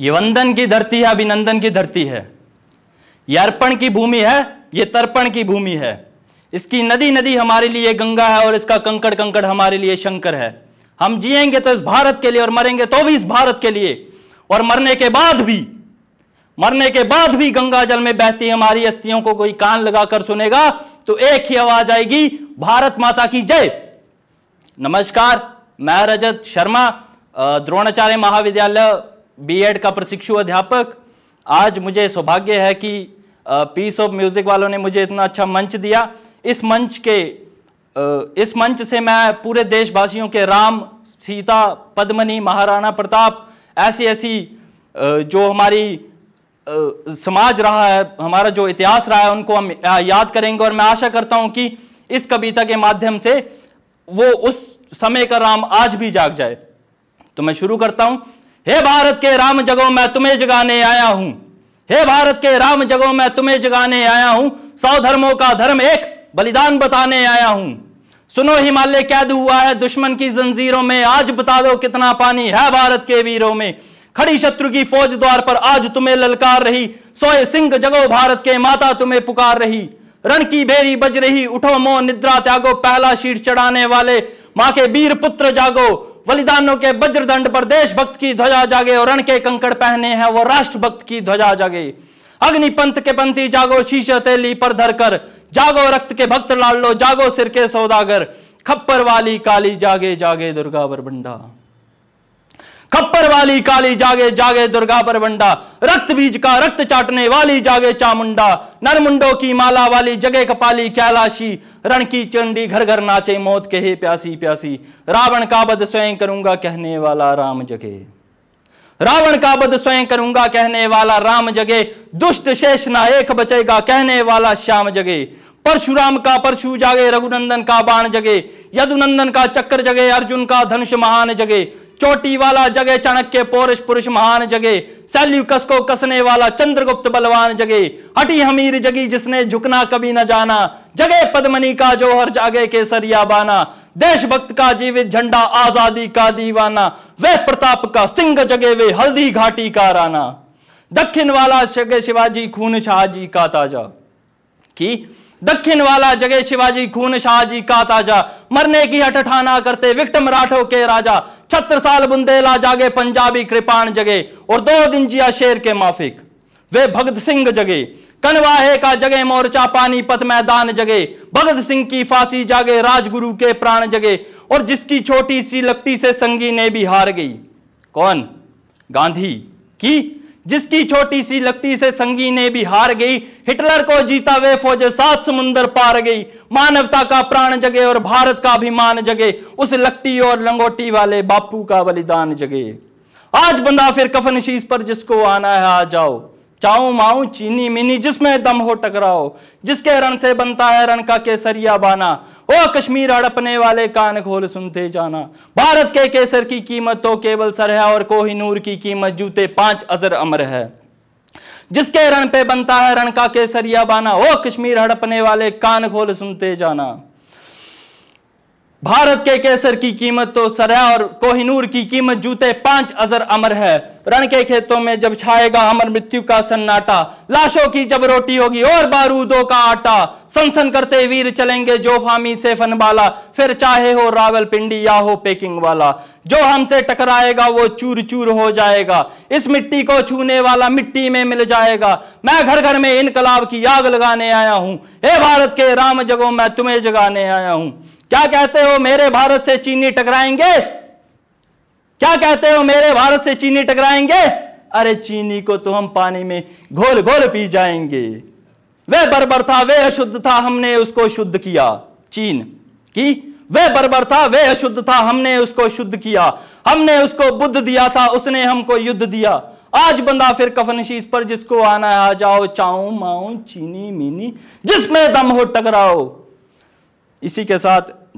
ये वंदन की धरती है अभिनंदन की धरती है ये अर्पण की भूमि है ये तर्पण की भूमि है इसकी नदी नदी हमारे लिए गंगा है और इसका कंकड़ कंकड़ हमारे लिए शंकर है हम जिएंगे तो इस भारत के लिए और मरेंगे तो भी इस भारत के लिए और मरने के बाद भी मरने के बाद भी गंगा जल में बहती हमारी अस्थियों को कोई कान लगाकर सुनेगा तो एक ही आवाज आएगी भारत माता की जय नमस्कार मैं रजत शर्मा द्रोणाचार्य महाविद्यालय बीएड का प्रशिक्षु अध्यापक आज मुझे सौभाग्य है कि पीस ऑफ म्यूज़िक वालों ने मुझे इतना अच्छा मंच दिया इस मंच के इस मंच से मैं पूरे देशवासियों के राम सीता पद्मनी महाराणा प्रताप ऐसी ऐसी जो हमारी समाज रहा है हमारा जो इतिहास रहा है उनको हम याद करेंगे और मैं आशा करता हूं कि इस कविता के माध्यम से वो उस समय का राम आज भी जाग जाए तो मैं शुरू करता हूं हे भारत के राम जगो मैं तुम्हें जगाने आया हूं हे भारत के राम जगो मैं तुम्हें जगाने आया हूं सौ धर्मों का धर्म एक बलिदान बताने आया हूं सुनो हिमालय कैद हुआ है दुश्मन की जंजीरों में आज बता दो कितना पानी है भारत के वीरों में खड़ी शत्रु की फौज द्वार पर आज तुम्हें ललकार रही सोए सिंह जगो भारत के माता तुम्हें पुकार रही रण की बेरी बज रही उठो मोह निद्रा त्यागो पहला शीट चढ़ाने वाले मां के वीर पुत्र जागो बलिदानों के वज्रदंड पर देशभक्त की ध्वजा जागे और रण के कंकड़ पहने हैं वो राष्ट्रभक्त की ध्वजा जागे अग्निपंथ के पंथी जागो शीश तेली पर धरकर जागो रक्त के भक्त लाल लो जागो सिर के सौदागर खप्पर वाली काली जागे जागे दुर्गा बरबंडा खप्पर वाली काली जागे जागे दुर्गा पर बंडा रक्त बीज का रक्त चाटने वाली जागे चामुंडा नरमुंडो की माला वाली जगे कपाली कैलाशी रण की चंडी घर घर नाचे मौत कहे प्यासी प्यासी रावण का बद स्वयं करूंगा कहने वाला राम जगे रावण का बद स्वयं करूंगा कहने वाला राम जगे दुष्ट शेष ना एक बचेगा कहने वाला श्याम जगे परशुराम का परशु जागे रघुनंदन का बाण जगे यदुनंदन का चक्र जगे अर्जुन का धनुष महान जगे चोटी वाला जगे चाणक्य पौरुष पुरुष महान जगे सैल्यूकस को कसने वाला चंद्रगुप्त बलवान जगे हटी हमीर जगी जिसने झुकना कभी न जाना जगे पद्मनी का जोहर जागे के सरिया बाना देशभक्त का जीवित झंडा आजादी का दीवाना वे प्रताप का सिंह जगे वे हल्दी घाटी का राना दक्षिण वाला जगे शिवाजी खून शाहजी का ताजा की दक्षिण वाला जगह शिवाजी खून शाहजी का ताजा मरने की हटठाना करते विक्ट मराठों के राजा छत्र साल बुंदेला जागे पंजाबी कृपाण जगे और दो दिन जिया शेर के माफिक वे भगत सिंह जगे कनवाहे का जगे मोर्चा पत मैदान जगे भगत सिंह की फांसी जागे राजगुरु के प्राण जगे और जिसकी छोटी सी लकटी से संगी ने भी हार गई कौन गांधी की जिसकी छोटी सी लकड़ी से संगी ने भी हार गई हिटलर को जीता वे फौज सात समुंदर पार गई मानवता का प्राण जगे और भारत का अभिमान जगे उस लकड़ी और लंगोटी वाले बापू का बलिदान जगे आज बंदा फिर कफन शीश पर जिसको आना है आ जाओ चाऊ माऊ चीनी मिनी जिसमें दम हो टकराओ जिसके रण से बनता है रण का केसरिया बाना ओ कश्मीर अड़पने वाले कान खोल सुनते जाना भारत के केसर की कीमत तो केवल सर है और कोहिनूर की कीमत जूते पांच अजर अमर है जिसके रण पे बनता है रण का केसरिया बाना ओ कश्मीर हड़पने वाले कान खोल सुनते जाना भारत के केसर की कीमत तो सरा और कोहिनूर की कीमत जूते पांच अजर अमर है रण के खेतों में जब छाएगा अमर मृत्यु का सन्नाटा लाशों की जब रोटी होगी और बारूदों का आटा सनसन करते वीर चलेंगे जो फामी से फनबाला फिर चाहे हो रावल पिंडी या हो पेकिंग वाला जो हमसे टकराएगा वो चूर चूर हो जाएगा इस मिट्टी को छूने वाला मिट्टी में मिल जाएगा मैं घर घर में इनकलाब की आग लगाने आया हूँ हे भारत के राम जगो मैं तुम्हें जगाने आया हूँ क्या कहते हो मेरे भारत से चीनी टकराएंगे क्या कहते हो मेरे भारत से चीनी टकराएंगे अरे चीनी को तो हम पानी में घोल घोल पी जाएंगे वह बर्बर था वह अशुद्ध था हमने उसको शुद्ध किया चीन की वह बर्बर था वह अशुद्ध था हमने उसको शुद्ध किया हमने उसको बुद्ध दिया था उसने हमको युद्ध दिया आज बंदा फिर कफन शीश पर जिसको आना है आ जाओ चाऊ माऊ चीनी मीनी जिसमें दम हो टकराओ इसी के साथ